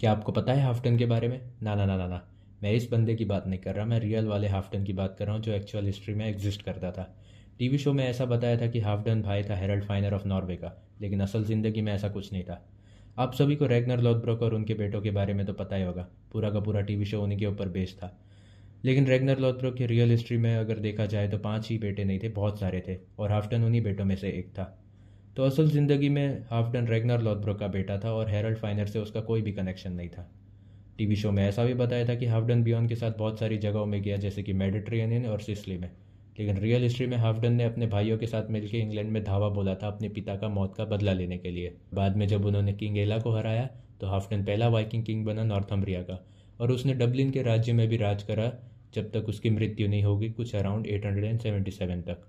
क्या आपको पता है टन के बारे में ना ना ना ना ना मैं इस बंदे की बात नहीं कर रहा मैं रियल वाले टन की बात कर रहा हूँ जो एक्चुअल हिस्ट्री में एग्जिस्ट करता था टीवी शो में ऐसा बताया था कि हाफ्टन भाई था हेरल्ड फाइनर ऑफ नॉर्वे का लेकिन असल ज़िंदगी में ऐसा कुछ नहीं था आप सभी को रेगनर लॉथब्रोक और उनके बेटों के बारे में तो पता ही होगा पूरा का पूरा टीवी शो उन्हीं के ऊपर बेस्ड था लेकिन रेगनर लॉथब्रोक की रियल हिस्ट्री में अगर देखा जाए तो पाँच ही बेटे नहीं थे बहुत सारे थे और हाफ्टन उन्हीं बेटों में से एक था तो असल ज़िंदगी में हाफडन रेगनर लॉथब्रुक का बेटा था और हेरल्ड फाइनर से उसका कोई भी कनेक्शन नहीं था टीवी शो में ऐसा भी बताया था कि हाफडन बियन के साथ बहुत सारी जगहों में गया जैसे कि मेडिट्रेनियन और सिसली में लेकिन रियल हिस्ट्री में हाफडन ने अपने भाइयों के साथ मिलकर इंग्लैंड में धावा बोला था अपने पिता का मौत का बदला लेने के लिए बाद में जब उन्होंने किंग एला को हराया तो हाफडन पहला वाइकिंग किंग बना नॉर्थ नॉर्थम्बरिया का और उसने डब्लिन के राज्य में भी राज करा जब तक उसकी मृत्यु नहीं होगी कुछ अराउंड एट तक